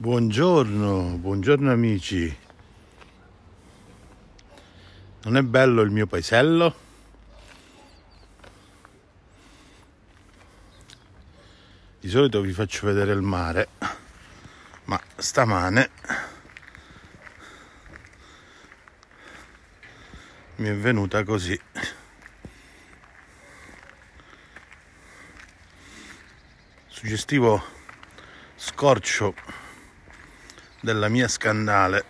Buongiorno, buongiorno amici. Non è bello il mio paesello? Di solito vi faccio vedere il mare, ma stamane mi è venuta così. Suggestivo scorcio della mia scandale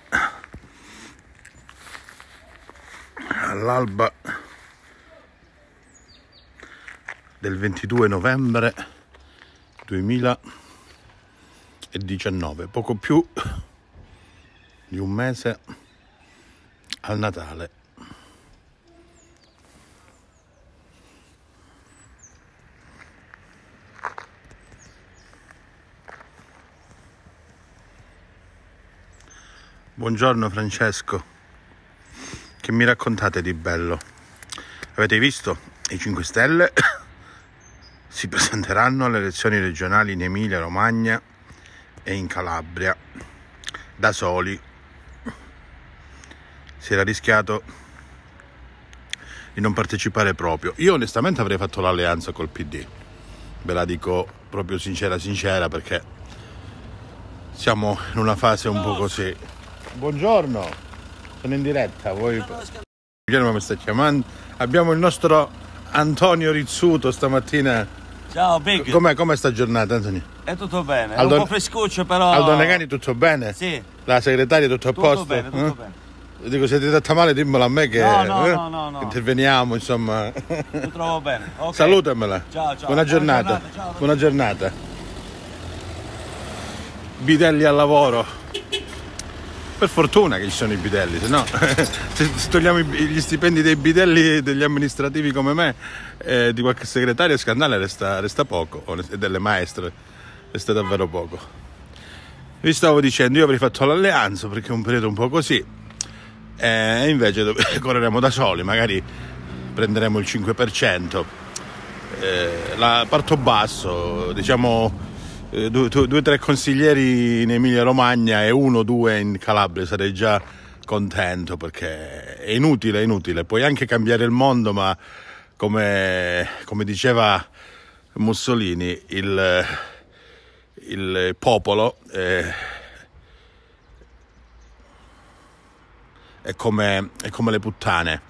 all'alba del 22 novembre 2019, poco più di un mese al Natale. Buongiorno Francesco, che mi raccontate di bello? Avete visto? I 5 Stelle si presenteranno alle elezioni regionali in Emilia-Romagna e in Calabria, da soli. Si era rischiato di non partecipare proprio. Io onestamente avrei fatto l'alleanza col PD, ve la dico proprio sincera sincera perché siamo in una fase un po' così buongiorno, sono in diretta, voi... Guillermo mi sta chiamando, abbiamo il nostro Antonio Rizzuto stamattina. Ciao Big. Com'è, com'è sta giornata Antonio? È tutto bene, è Aldo... un po' frescuccio però... Aldo Negani tutto bene? Sì. La segretaria tutto a tutto posto? Bene, tutto eh? bene. Dico, se ti tratta male, dimmelo a me che no, no, eh? no, no interveniamo, insomma. Mi trovo bene. Okay. Salutamela. Ciao, ciao. Buona giornata. Buona giornata. Buona giornata. Bidelli al lavoro. Per fortuna che ci sono i bidelli, se no se togliamo gli stipendi dei bidelli e degli amministrativi come me, eh, di qualche segretario, scandale resta, resta poco, e delle maestre resta davvero poco. Vi stavo dicendo, io avrei fatto l'alleanza perché è un periodo un po' così, eh, e invece correremo da soli, magari prenderemo il 5%. Eh, la, parto basso, diciamo eh, due o tre consiglieri in Emilia Romagna e uno o due in Calabria, sarei già contento perché è inutile, è inutile. Puoi anche cambiare il mondo, ma come, come diceva Mussolini, il, il popolo è, eh, è, come, è come le puttane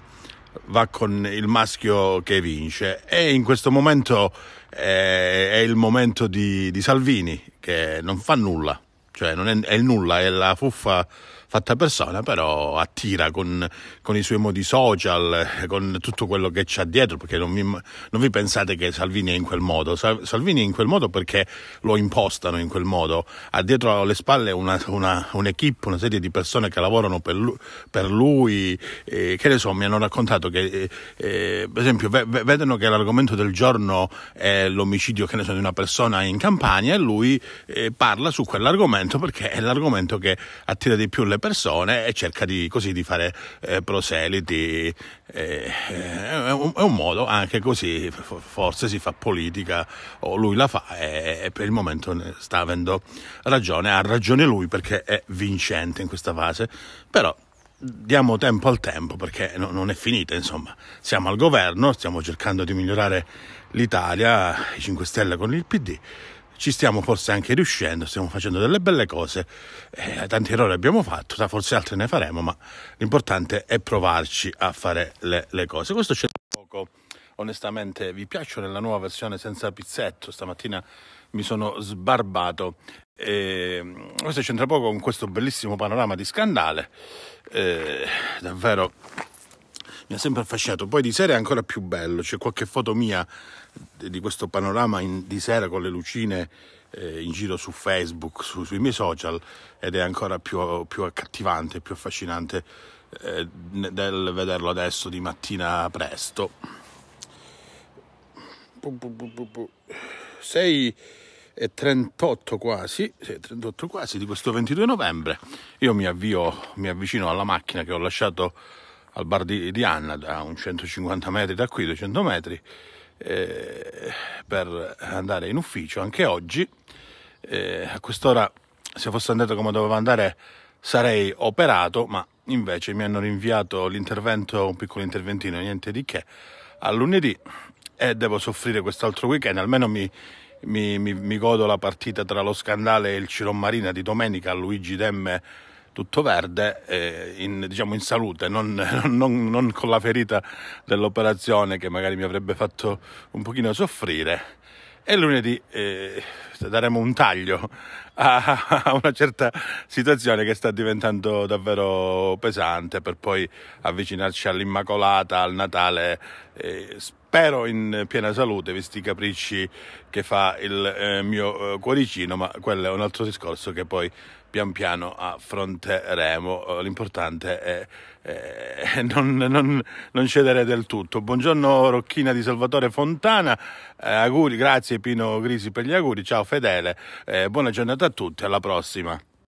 va con il maschio che vince e in questo momento è, eh, è il momento di, di, Salvini che non fa nulla, cioè non è, è il nulla, è la fuffa fatta persona, però attira con, con i suoi modi social, con tutto quello che c'ha dietro, perché non vi, non vi pensate che Salvini è in quel modo. Sal, Salvini è in quel modo perché lo impostano in quel modo, ha dietro alle spalle una, una, un'equipe, una serie di persone che lavorano per lui, per lui eh, che ne so, mi hanno raccontato che, eh, per esempio, ve, ve, vedono che l'argomento del giorno è l'omicidio, che ne so, di una persona in Campania e lui eh, parla su quell'argomento perché è l'argomento che attira di più le persone e cerca di, così di fare eh, proseliti. Eh, eh è, un, è, un, modo anche così, forse si fa politica o lui la fa e, e per il momento sta avendo ragione, ha ragione lui perché è vincente in questa fase, però diamo tempo al tempo perché no, non è finita, insomma, siamo al governo, stiamo cercando di migliorare l'Italia, i 5 Stelle con il PD ci stiamo forse anche riuscendo, stiamo facendo delle belle cose, eh, tanti errori abbiamo fatto, forse altri ne faremo, ma l'importante è provarci a fare le, le cose. Questo c'è poco, onestamente vi piaccio nella nuova versione senza pizzetto, stamattina mi sono sbarbato. E ehm, questo c'entra poco con questo bellissimo panorama di scandale, eh, davvero mi ha sempre affascinato. Poi di sera è ancora più bello, c'è qualche foto mia di questo panorama in, di sera con le lucine eh, in giro su Facebook, su, sui miei social ed è ancora più, più accattivante, più affascinante eh, del vederlo adesso di mattina presto. Bu, bu, bu, 6 e 38 quasi, 38 quasi di questo 22 novembre. Io mi avvio, mi avvicino alla macchina che ho lasciato al bar di, di Anna, da un 150 metri da qui, 200 metri, eh, per andare in ufficio anche oggi. Eh, a quest'ora, se fosse andato come doveva andare, sarei operato, ma invece mi hanno rinviato l'intervento, un piccolo interventino, niente di che, a lunedì e devo soffrire quest'altro weekend, almeno mi, mi, mi, mi godo la partita tra lo scandale e il Ciron Marina di domenica a Luigi Demme tutto verde, eh, in, diciamo in salute, non, non, non, con la ferita dell'operazione che magari mi avrebbe fatto un pochino soffrire. E lunedì eh, daremo un taglio a, a una certa situazione che sta diventando davvero pesante per poi avvicinarci all'Immacolata, al Natale, eh, spero in piena salute, visti i capricci che fa il eh, mio eh, cuoricino, ma quello è un altro discorso che poi pian piano affronteremo. Eh, l'importante è, è non, non, non, cedere del tutto. Buongiorno Rocchina di Salvatore Fontana, eh, auguri, grazie Pino Grisi per gli auguri, ciao Fedele, eh, buona giornata a tutti, alla prossima.